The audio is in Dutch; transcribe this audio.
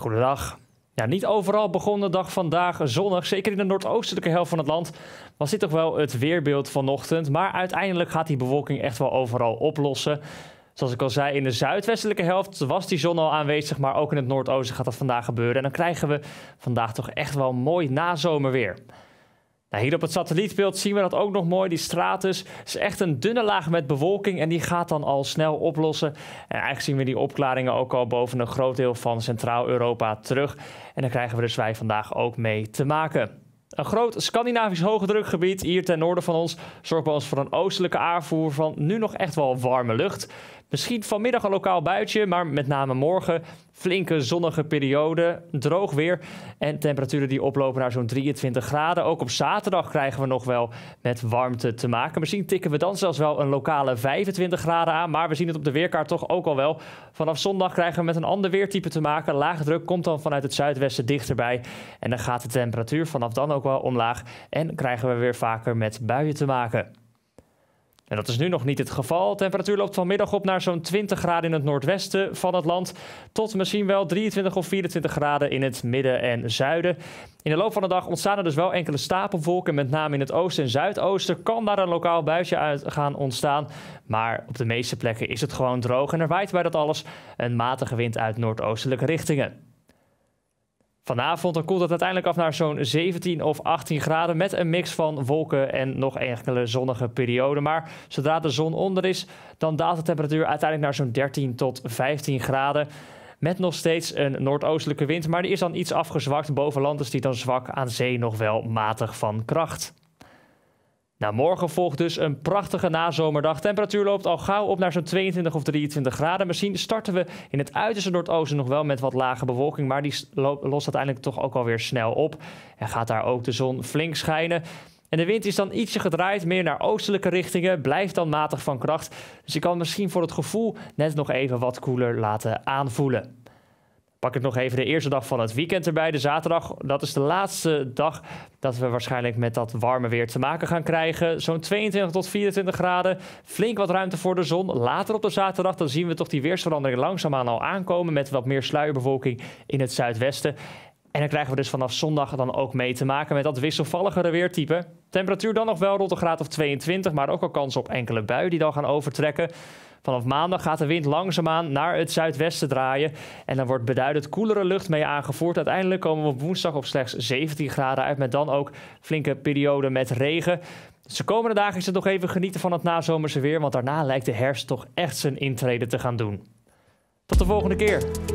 Goedendag. Ja, niet overal begon de dag vandaag zonnig. Zeker in de noordoostelijke helft van het land was dit toch wel het weerbeeld vanochtend. Maar uiteindelijk gaat die bewolking echt wel overal oplossen. Zoals ik al zei, in de zuidwestelijke helft was die zon al aanwezig. Maar ook in het noordoosten gaat dat vandaag gebeuren. En dan krijgen we vandaag toch echt wel mooi nazomerweer. Nou, hier op het satellietbeeld zien we dat ook nog mooi. Die stratus is echt een dunne laag met bewolking en die gaat dan al snel oplossen. En eigenlijk zien we die opklaringen ook al boven een groot deel van Centraal-Europa terug. En daar krijgen we dus wij vandaag ook mee te maken. Een groot Scandinavisch hoge drukgebied hier ten noorden van ons zorgt bij ons voor een oostelijke aanvoer van nu nog echt wel warme lucht. Misschien vanmiddag een lokaal buitje, maar met name morgen flinke zonnige periode. Droog weer en temperaturen die oplopen naar zo'n 23 graden. Ook op zaterdag krijgen we nog wel met warmte te maken. Misschien tikken we dan zelfs wel een lokale 25 graden aan. Maar we zien het op de weerkaart toch ook al wel. Vanaf zondag krijgen we met een ander weertype te maken. Lage druk komt dan vanuit het zuidwesten dichterbij. En dan gaat de temperatuur vanaf dan ook wel omlaag. En krijgen we weer vaker met buien te maken. En dat is nu nog niet het geval. Temperatuur loopt vanmiddag op naar zo'n 20 graden in het noordwesten van het land. Tot misschien wel 23 of 24 graden in het midden en zuiden. In de loop van de dag ontstaan er dus wel enkele stapelwolken. Met name in het oosten en zuidoosten kan daar een lokaal buitje uit gaan ontstaan. Maar op de meeste plekken is het gewoon droog. En er waait bij dat alles een matige wind uit noordoostelijke richtingen. Vanavond dan koelt het uiteindelijk af naar zo'n 17 of 18 graden met een mix van wolken en nog enkele zonnige perioden. Maar zodra de zon onder is, dan daalt de temperatuur uiteindelijk naar zo'n 13 tot 15 graden. Met nog steeds een noordoostelijke wind, maar die is dan iets afgezwakt. Boven land is die dan zwak, aan zee nog wel matig van kracht. Nou, morgen volgt dus een prachtige nazomerdag. Temperatuur loopt al gauw op naar zo'n 22 of 23 graden. Misschien starten we in het uiterste noordoosten nog wel met wat lage bewolking. Maar die lost uiteindelijk toch ook alweer snel op. En gaat daar ook de zon flink schijnen. En de wind is dan ietsje gedraaid, meer naar oostelijke richtingen, blijft dan matig van kracht. Dus je kan misschien voor het gevoel net nog even wat koeler laten aanvoelen pak ik nog even de eerste dag van het weekend erbij, de zaterdag. Dat is de laatste dag dat we waarschijnlijk met dat warme weer te maken gaan krijgen. Zo'n 22 tot 24 graden, flink wat ruimte voor de zon. Later op de zaterdag dan zien we toch die weersverandering langzaamaan al aankomen met wat meer sluierbewolking in het zuidwesten. En dan krijgen we dus vanaf zondag dan ook mee te maken met dat wisselvalligere weertype. Temperatuur dan nog wel rond een graad of 22, maar ook al kans op enkele buien die dan gaan overtrekken. Vanaf maandag gaat de wind langzaamaan naar het zuidwesten draaien. En dan wordt beduidend koelere lucht mee aangevoerd. Uiteindelijk komen we op woensdag op slechts 17 graden uit. Met dan ook flinke perioden met regen. Dus de komende dagen is het nog even genieten van het nazomerse weer. Want daarna lijkt de herfst toch echt zijn intrede te gaan doen. Tot de volgende keer.